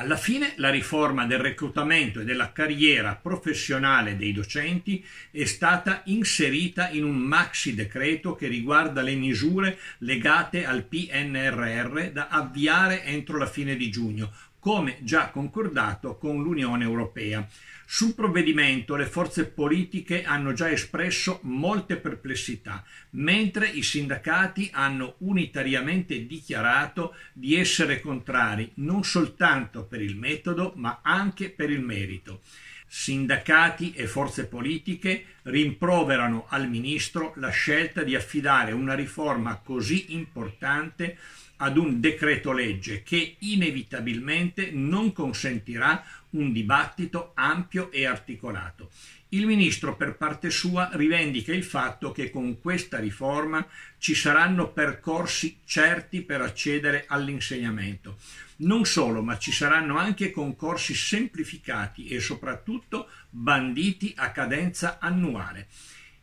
Alla fine la riforma del reclutamento e della carriera professionale dei docenti è stata inserita in un maxi decreto che riguarda le misure legate al PNRR da avviare entro la fine di giugno, come già concordato con l'Unione Europea. Sul provvedimento le forze politiche hanno già espresso molte perplessità, mentre i sindacati hanno unitariamente dichiarato di essere contrari non soltanto per il metodo ma anche per il merito. Sindacati e forze politiche rimproverano al ministro la scelta di affidare una riforma così importante ad un decreto legge che inevitabilmente non consentirà un dibattito ampio e articolato. Il ministro per parte sua rivendica il fatto che con questa riforma ci saranno percorsi certi per accedere all'insegnamento. Non solo, ma ci saranno anche concorsi semplificati e soprattutto banditi a cadenza annuale annuale.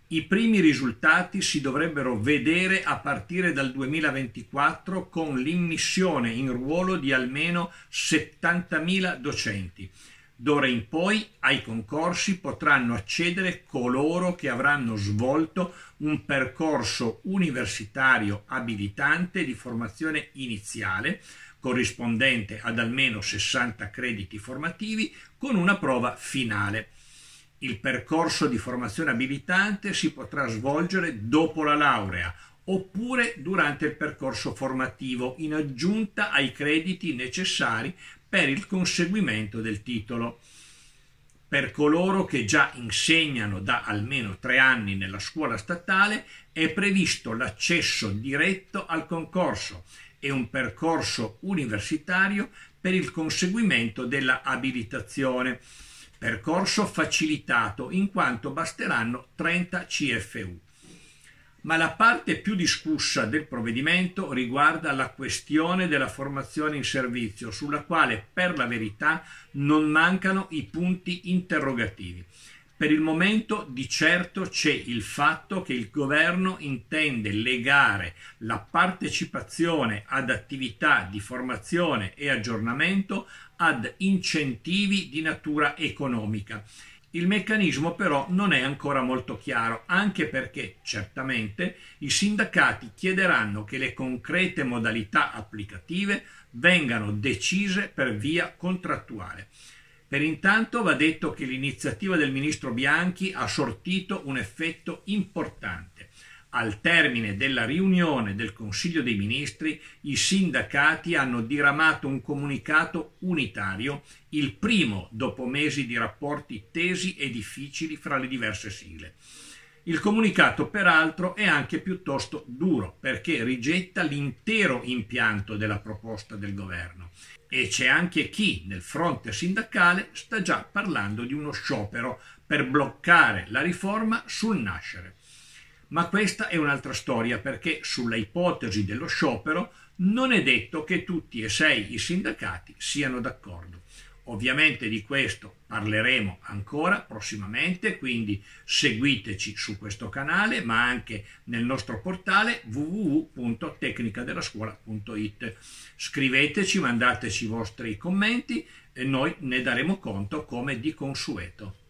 I primi risultati si dovrebbero vedere a partire dal 2024 con l'immissione in ruolo di almeno 70.000 docenti. D'ora in poi ai concorsi potranno accedere coloro che avranno svolto un percorso universitario abilitante di formazione iniziale, corrispondente ad almeno 60 crediti formativi, con una prova finale. Il percorso di formazione abilitante si potrà svolgere dopo la laurea oppure durante il percorso formativo in aggiunta ai crediti necessari per il conseguimento del titolo. Per coloro che già insegnano da almeno tre anni nella scuola statale è previsto l'accesso diretto al concorso e un percorso universitario per il conseguimento della abilitazione Percorso facilitato in quanto basteranno 30 CFU. Ma la parte più discussa del provvedimento riguarda la questione della formazione in servizio, sulla quale per la verità non mancano i punti interrogativi. Per il momento di certo c'è il fatto che il governo intende legare la partecipazione ad attività di formazione e aggiornamento ad incentivi di natura economica. Il meccanismo però non è ancora molto chiaro, anche perché certamente i sindacati chiederanno che le concrete modalità applicative vengano decise per via contrattuale. Per intanto va detto che l'iniziativa del ministro Bianchi ha sortito un effetto importante. Al termine della riunione del Consiglio dei Ministri, i sindacati hanno diramato un comunicato unitario, il primo dopo mesi di rapporti tesi e difficili fra le diverse sigle. Il comunicato peraltro è anche piuttosto duro perché rigetta l'intero impianto della proposta del governo e c'è anche chi nel fronte sindacale sta già parlando di uno sciopero per bloccare la riforma sul nascere. Ma questa è un'altra storia perché sulla ipotesi dello sciopero non è detto che tutti e sei i sindacati siano d'accordo. Ovviamente di questo parleremo ancora prossimamente, quindi seguiteci su questo canale, ma anche nel nostro portale www.tecnicadellascuola.it. Scriveteci, mandateci i vostri commenti e noi ne daremo conto come di consueto.